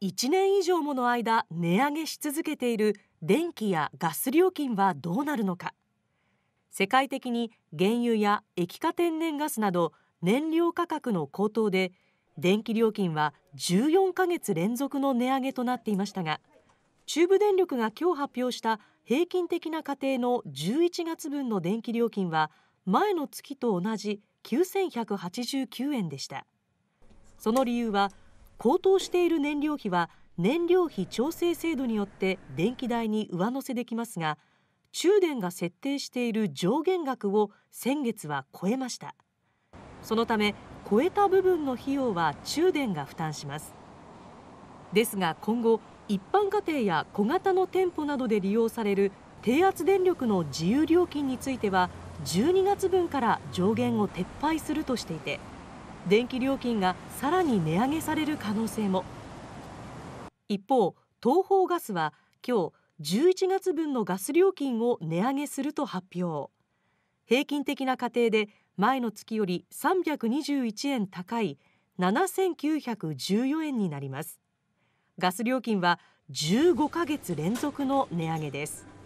1年以上もの間値上げし続けている電気やガス料金はどうなるのか世界的に原油や液化天然ガスなど燃料価格の高騰で電気料金は14ヶ月連続の値上げとなっていましたが中部電力が今日発表した平均的な家庭の11月分の電気料金は前の月と同じ9189円でしたその理由は高騰している燃料費は燃料費調整制度によって電気代に上乗せできますが中電が設定している上限額を先月は超えましたそのため超えた部分の費用は中電が負担しますですが今後一般家庭や小型の店舗などで利用される低圧電力の自由料金については12月分から上限を撤廃するとしていて電気料金がさらに値上げされる可能性も一方東邦ガスは今日11月分のガス料金を値上げすると発表平均的な家庭で前の月より321円高い7914円になりますガス料金は15ヶ月連続の値上げです